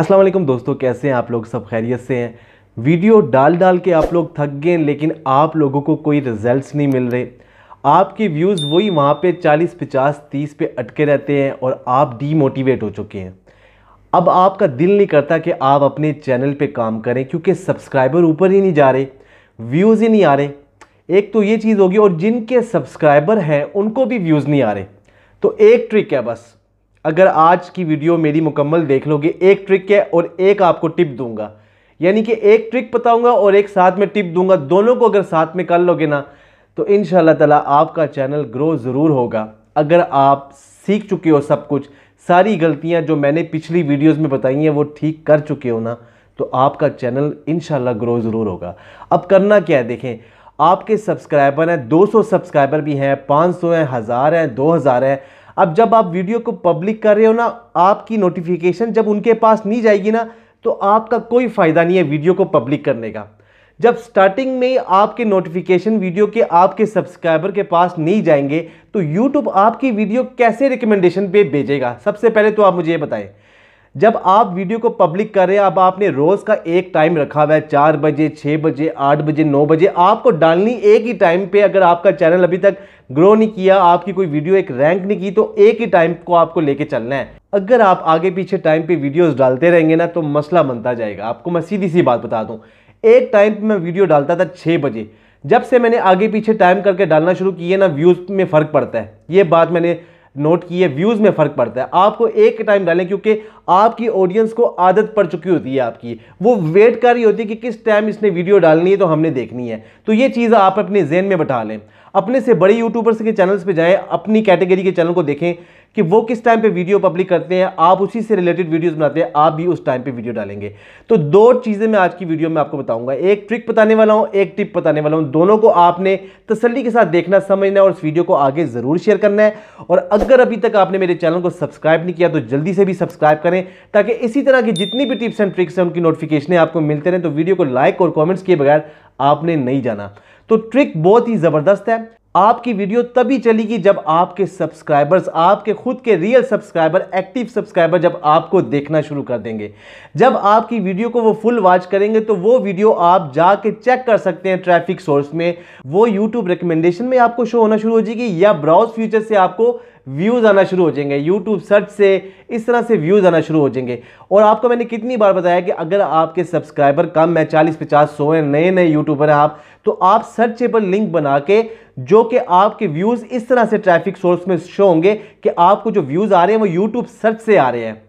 अस्सलाम वालेकुम दोस्तों कैसे हैं आप लोग सब खैरियत से हैं वीडियो डाल डाल के आप लोग थक गए लेकिन आप लोगों को कोई रिजल्ट्स नहीं मिल रहे आपके व्यूज़ वही वहाँ पे 40, 50, 30 पे अटके रहते हैं और आप डीमोटिवेट हो चुके हैं अब आपका दिल नहीं करता कि आप अपने चैनल पे काम करें क्योंकि सब्सक्राइबर ऊपर ही नहीं जा रहे व्यूज़ ही नहीं आ रहे एक तो ये चीज़ होगी और जिनके सब्सक्राइबर हैं उनको भी व्यूज़ नहीं आ रहे तो एक ट्रिक है बस अगर आज की वीडियो मेरी मुकम्मल देख लोगे एक ट्रिक है और एक आपको टिप दूंगा यानी कि एक ट्रिक बताऊंगा और एक साथ में टिप दूंगा दोनों को अगर साथ में कर लोगे ना तो इन ताला आपका चैनल ग्रो ज़रूर होगा अगर आप सीख चुके हो सब कुछ सारी गलतियां जो मैंने पिछली वीडियोस में बताई हैं वो ठीक कर चुके हो ना तो आपका चैनल इन ग्रो ज़रूर होगा अब करना क्या है देखें आपके सब्सक्राइबर हैं दो सब्सक्राइबर भी हैं पाँच हैं हज़ार हैं दो हैं अब जब आप वीडियो को पब्लिक कर रहे हो ना आपकी नोटिफिकेशन जब उनके पास नहीं जाएगी ना तो आपका कोई फ़ायदा नहीं है वीडियो को पब्लिक करने का जब स्टार्टिंग में आपके नोटिफिकेशन वीडियो के आपके सब्सक्राइबर के पास नहीं जाएंगे तो यूट्यूब आपकी वीडियो कैसे रिकमेंडेशन पे भेजेगा सबसे पहले तो आप मुझे ये बताएं जब आप वीडियो को पब्लिक कर रहे हैं अब आपने रोज़ का एक टाइम रखा हुआ है चार बजे छः बजे आठ बजे नौ बजे आपको डालनी एक ही टाइम पे अगर आपका चैनल अभी तक ग्रो नहीं किया आपकी कोई वीडियो एक रैंक नहीं की तो एक ही टाइम को आपको लेके चलना है अगर आप आगे पीछे टाइम पे वीडियोस डालते रहेंगे ना तो मसला बनता जाएगा आपको मैं सीधी सी बात बता दूँ एक टाइम पर मैं वीडियो डालता था छः बजे जब से मैंने आगे पीछे टाइम करके डालना शुरू किया ना व्यूज़ में फ़र्क पड़ता है ये बात मैंने नोट किए व्यूज़ में फ़र्क पड़ता है आपको एक टाइम डालें क्योंकि आपकी ऑडियंस को आदत पड़ चुकी होती है आपकी वो वेट कर रही होती है कि किस टाइम इसने वीडियो डालनी है तो हमने देखनी है तो ये चीज़ आप अपने जेन में बैठा लें अपने से बड़े यूट्यूबर्स के चैनल्स पे जाएं अपनी कैटेगरी के चैनल को देखें कि वो किस टाइम पे वीडियो पब्लिक करते हैं आप उसी से रिलेटेड वीडियोस बनाते हैं आप भी उस टाइम पे वीडियो डालेंगे तो दो चीज़ें मैं आज की वीडियो में आपको बताऊंगा एक ट्रिक बताने वाला हूँ एक टिप बताने वाला हूँ दोनों को आपने तसली के साथ देखना समझना और इस वीडियो को आगे ज़रूर शेयर करना है और अगर अभी तक आपने मेरे चैनल को सब्सक्राइब नहीं किया तो जल्दी से भी सब्सक्राइब करें ताकि इसी तरह की जितनी भी टिप्स एंड ट्रिक्स हैं उनकी नोटिफिकेशन आपको मिलते रहें तो वीडियो को लाइक और कॉमेंट्स किए बगैर आपने नहीं जाना तो ट्रिक बहुत ही ज़बरदस्त है आपकी वीडियो तभी चलेगी जब आपके सब्सक्राइबर्स आपके खुद के रियल सब्सक्राइबर एक्टिव सब्सक्राइबर जब आपको देखना शुरू कर देंगे जब आपकी वीडियो को वो फुल वॉच करेंगे तो वो वीडियो आप जाके चेक कर सकते हैं ट्रैफिक सोर्स में वो यूट्यूब रिकमेंडेशन में आपको शो होना शुरू हो जाएगी या ब्राउज फ्यूचर से आपको व्यूज़ आना शुरू हो जाएंगे यूट्यूब सर्च से इस तरह से व्यूज़ आना शुरू हो जाएंगे और आपको मैंने कितनी बार बताया कि अगर आपके सब्सक्राइबर कम है चालीस पचास सौ हैं नए नए यूट्यूबर हैं आप तो आप पर लिंक बना के जो कि आपके व्यूज़ इस तरह से ट्रैफिक सोर्स में शो होंगे कि आपको जो व्यूज़ आ रहे हैं वो यूट्यूब सर्च से आ रहे हैं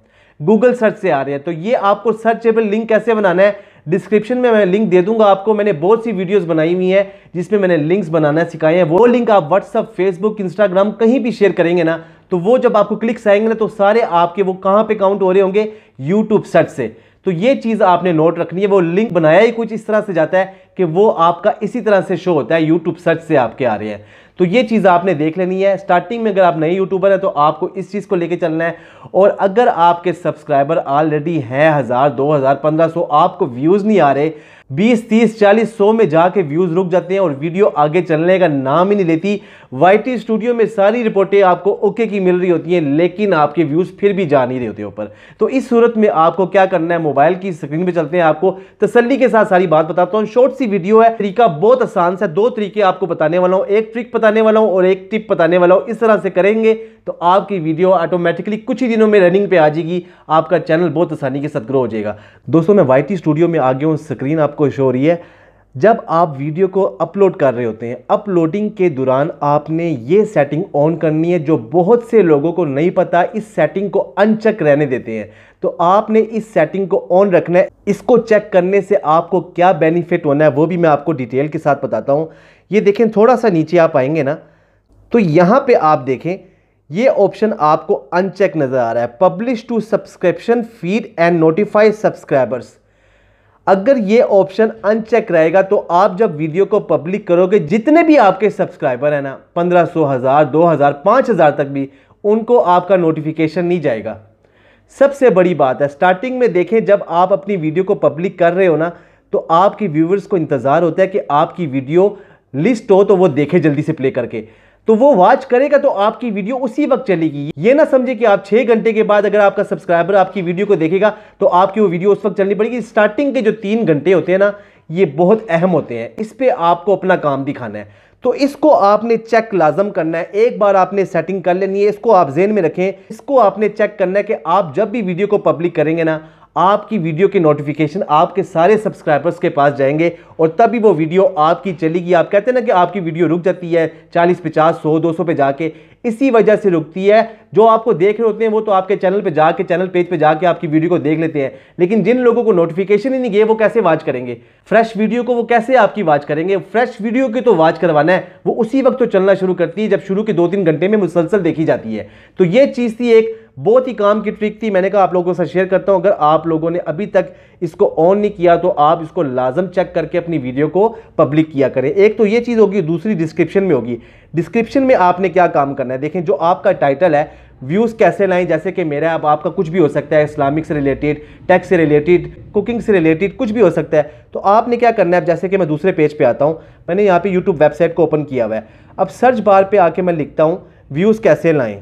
गूगल सर्च से आ रहे हैं तो ये आपको सर्चेबल लिंक कैसे बनाना है डिस्क्रिप्शन में मैं लिंक दे दूंगा आपको मैंने बहुत सी वीडियोस बनाई हुई हैं जिसमें मैंने लिंक्स बनाना सिखाए हैं वो लिंक आप व्हाट्सअप फेसबुक इंस्टाग्राम कहीं भी शेयर करेंगे ना तो वो जब आपको क्लिक्स आएंगे ना तो सारे आपके वो कहाँ पे काउंट हो रहे होंगे यूट्यूब सर्च से तो ये चीज़ आपने नोट रखनी है वो लिंक बनाया ही कुछ इस तरह से जाता है कि वो आपका इसी तरह से शो होता है यूट्यूब सर्च से आपके आ रहे हैं तो ये चीज़ आपने देख लेनी है स्टार्टिंग में अगर आप नए यूट्यूबर हैं तो आपको इस चीज़ को लेके चलना है और अगर आपके सब्सक्राइबर ऑलरेडी हैं हज़ार दो हज़ार पंद्रह सौ आपको व्यूज़ नहीं आ रहे बीस तीस चालीस सौ में जाके व्यूज़ रुक जाते हैं और वीडियो आगे चलने का नाम ही नहीं लेती वाई स्टूडियो में सारी रिपोर्टें आपको ओके की मिल रही होती हैं लेकिन आपके व्यूज़ फिर भी जा नहीं रहे होते ऊपर तो इस सूरत में आपको क्या करना है मोबाइल की स्क्रीन पर चलते हैं आपको तसली के साथ सारी बात बताता हूँ शॉर्ट सी वीडियो है तरीका बहुत आसान सा दो तरीके आपको बताने वाला हूँ एक ट्रिक बताने वाला हूँ और एक टिप बताने वाला हूँ इस तरह से करेंगे तो आपकी वीडियो ऑटोमेटिकली कुछ ही दिनों में रनिंग पे आ जाएगी आपका चैनल बहुत आसानी के साथ ग्रो हो जाएगा दोस्तों मैं वाई स्टूडियो में आ गया हूँ स्क्रीन आपको शो हो रही है जब आप वीडियो को अपलोड कर रहे होते हैं अपलोडिंग के दौरान आपने ये सेटिंग ऑन करनी है जो बहुत से लोगों को नहीं पता इस सेटिंग को अनचेक रहने देते हैं तो आपने इस सेटिंग को ऑन रखना है इसको चेक करने से आपको क्या बेनिफिट होना है वो भी मैं आपको डिटेल के साथ बताता हूँ ये देखें थोड़ा सा नीचे आप आएंगे ना तो यहाँ पर आप देखें ये ऑप्शन आपको अनचेक नज़र आ रहा है publish to subscription feed and notify subscribers अगर ये ऑप्शन अनचेक रहेगा तो आप जब वीडियो को पब्लिक करोगे जितने भी आपके सब्सक्राइबर हैं ना पंद्रह सौ हज़ार दो हज़ार पाँच हज़ार तक भी उनको आपका नोटिफिकेशन नहीं जाएगा सबसे बड़ी बात है स्टार्टिंग में देखें जब आप अपनी वीडियो को पब्लिक कर रहे हो ना तो आपके व्यूवर्स को इंतज़ार होता है कि आपकी वीडियो लिस्ट हो तो वो देखें जल्दी से प्ले करके तो वो वॉच करेगा तो आपकी वीडियो उसी वक्त चलेगी ये ना समझे कि आप छह घंटे के बाद अगर आपका सब्सक्राइबर आपकी वीडियो को देखेगा तो आपकी वो वीडियो उस वक्त चलनी पड़ेगी स्टार्टिंग के जो तीन घंटे होते हैं ना ये बहुत अहम होते हैं इस पर आपको अपना काम दिखाना है तो इसको आपने चेक लाजम करना है एक बार आपने सेटिंग कर लेनी है इसको आप जेन में रखें इसको आपने चेक करना है कि आप जब भी वीडियो को पब्लिक करेंगे ना आपकी वीडियो के नोटिफिकेशन आपके सारे सब्सक्राइबर्स के पास जाएंगे और तभी वो वीडियो आपकी चलेगी आप कहते हैं ना कि आपकी वीडियो रुक जाती है चालीस पचास सौ दो सौ पे जाके इसी वजह से रुकती है जो आपको देख रहे होते हैं वो तो आपके चैनल पे जाके चैनल पेज पे जाके आपकी वीडियो को देख लेते हैं लेकिन जिन लोगों को नोटिफिकेशन ही नहीं गए वो कैसे वॉच करेंगे फ्रेश वीडियो को वो कैसे आपकी वाच करेंगे फ्रेश वीडियो की तो वाच करवाना है वो उसी वक्त तो चलना शुरू करती है जब शुरू के दो तीन घंटे में मुसलसल देखी जाती है तो ये चीज़ थी एक बहुत ही काम की ट्रिक थी मैंने कहा आप लोगों के साथ शेयर करता हूं अगर आप लोगों ने अभी तक इसको ऑन नहीं किया तो आप इसको लाजम चेक करके अपनी वीडियो को पब्लिक किया करें एक तो ये चीज़ होगी दूसरी डिस्क्रिप्शन में होगी डिस्क्रिप्शन में आपने क्या काम करना है देखें जो आपका टाइटल है व्यूज़ कैसे लाएं जैसे कि मेरा अब आपका कुछ भी हो सकता है इस्लामिक से रिलेटेड टैक्स से रिलेटेड कुकिंग से रिलेटेड कुछ भी हो सकता है तो आपने क्या करना है अब जैसे कि मैं दूसरे पेज पे आता हूँ मैंने यहाँ पे यूट्यूब वेबसाइट को ओपन किया हुआ है अब सर्च बार पे आके मैं लिखता हूँ व्यूज़ कैसे लाएँ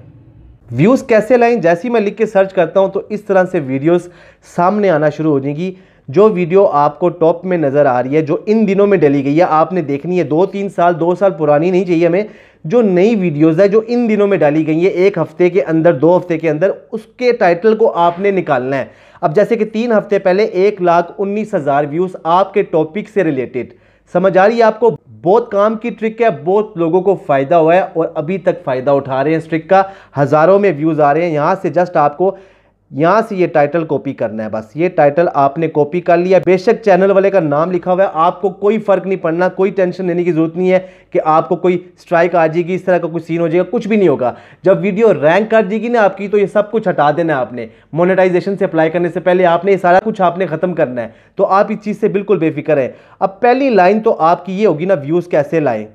व्यूज़ कैसे लाएँ जैसे ही मैं लिख के सर्च करता हूँ तो इस तरह से वीडियोज़ सामने आना शुरू हो जाएंगी जो वीडियो आपको टॉप में नज़र आ रही है जो इन दिनों में डली गई है आपने देखनी है दो तीन साल दो साल पुरानी नहीं चाहिए हमें जो नई वीडियोज़ है जो इन दिनों में डाली गई है एक हफ्ते के अंदर दो हफ्ते के अंदर उसके टाइटल को आपने निकालना है अब जैसे कि तीन हफ्ते पहले एक लाख उन्नीस हज़ार व्यूज़ आपके टॉपिक से रिलेटेड समझ आ रही है आपको बहुत काम की ट्रिक है बहुत लोगों को फ़ायदा हुआ है और अभी तक फ़ायदा उठा रहे हैं इस ट्रिक का हज़ारों में व्यूज़ आ रहे हैं यहाँ से जस्ट आपको यहाँ से ये टाइटल कॉपी करना है बस ये टाइटल आपने कॉपी कर लिया बेशक चैनल वाले का नाम लिखा हुआ है आपको कोई फ़र्क नहीं पड़ना कोई टेंशन लेने की ज़रूरत नहीं है कि आपको कोई स्ट्राइक आ जाएगी इस तरह का कोई सीन हो जाएगा कुछ भी नहीं होगा जब वीडियो रैंक कर देगी ना आपकी तो ये सब कुछ हटा देना है आपने मोनिटाइजेशन से अप्लाई करने से पहले आपने ये सारा कुछ आपने ख़त्म करना है तो आप इस चीज़ से बिल्कुल बेफिक्र है अब पहली लाइन तो आपकी ये होगी ना व्यूज़ कैसे लाएँ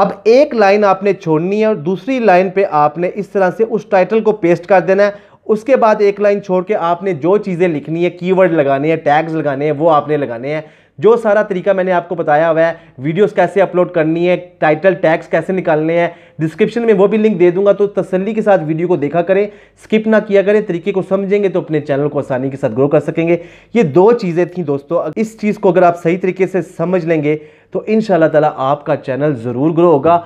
अब एक लाइन आपने छोड़नी है और दूसरी लाइन पे आपने इस तरह से उस टाइटल को पेस्ट कर देना है उसके बाद एक लाइन छोड़ के आपने जो चीज़ें लिखनी है कीवर्ड लगाने हैं टैग्स लगाने हैं वो आपने लगाने हैं जो सारा तरीका मैंने आपको बताया हुआ है वीडियोस कैसे अपलोड करनी है टाइटल टैक्स कैसे निकालने हैं डिस्क्रिप्शन में वो भी लिंक दे दूंगा तो तसल्ली के साथ वीडियो को देखा करें स्किप ना किया करें तरीके को समझेंगे तो अपने चैनल को आसानी के साथ ग्रो कर सकेंगे ये दो चीज़ें थी दोस्तों इस चीज़ को अगर आप सही तरीके से समझ लेंगे तो इन ताला आपका चैनल ज़रूर ग्रो होगा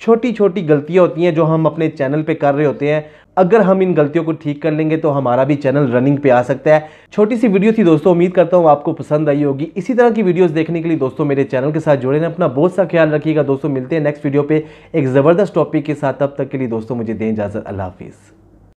छोटी छोटी गलतियाँ होती हैं जो हम अपने चैनल पर कर रहे होते हैं अगर हम इन गलतियों को ठीक कर लेंगे तो हमारा भी चैनल रनिंग पे आ सकता है छोटी सी वीडियो थी दोस्तों उम्मीद करता हूँ आपको पसंद आई होगी इसी तरह की वीडियोस देखने के लिए दोस्तों मेरे चैनल के साथ जुड़े हैं अपना बहुत सा ख्याल रखिएगा दोस्तों मिलते हैं नेक्स्ट वीडियो पर एक ज़बरदस्त टॉपिक के साथ तब तक के लिए दोस्तों मुझे दें इजाज़त अल्लाह हाफिज़